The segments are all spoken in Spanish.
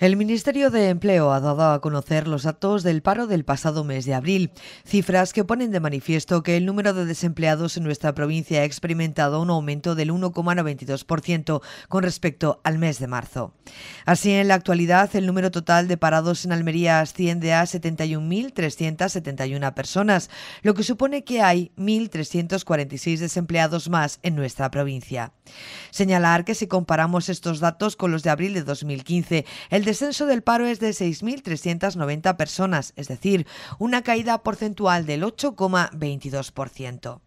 El Ministerio de Empleo ha dado a conocer los datos del paro del pasado mes de abril, cifras que ponen de manifiesto que el número de desempleados en nuestra provincia ha experimentado un aumento del 1,92% con respecto al mes de marzo. Así, en la actualidad, el número total de parados en Almería asciende a 71.371 personas, lo que supone que hay 1.346 desempleados más en nuestra provincia. Señalar que si comparamos estos datos con los de abril de 2015, el descenso del paro es de 6.390 personas, es decir, una caída porcentual del 8,22%.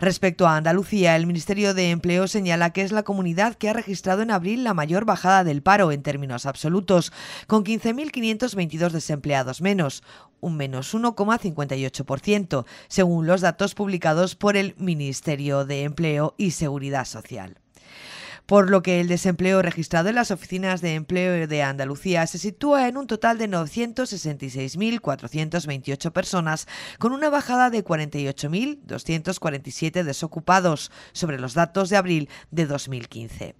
Respecto a Andalucía, el Ministerio de Empleo señala que es la comunidad que ha registrado en abril la mayor bajada del paro en términos absolutos, con 15.522 desempleados menos, un menos 1,58%, según los datos publicados por el Ministerio de Empleo y Seguridad Social por lo que el desempleo registrado en las oficinas de empleo de Andalucía se sitúa en un total de 966.428 personas, con una bajada de 48.247 desocupados sobre los datos de abril de 2015.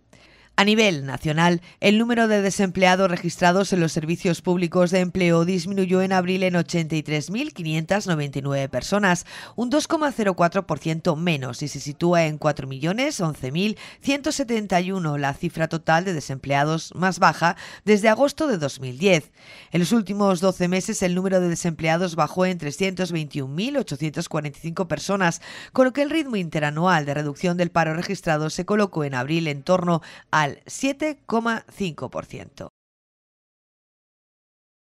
A nivel nacional, el número de desempleados registrados en los servicios públicos de empleo disminuyó en abril en 83.599 personas, un 2,04% menos y se sitúa en 4.011.171, la cifra total de desempleados más baja desde agosto de 2010. En los últimos 12 meses, el número de desempleados bajó en 321.845 personas, con lo que el ritmo interanual de reducción del paro registrado se colocó en abril en torno a 7,5%.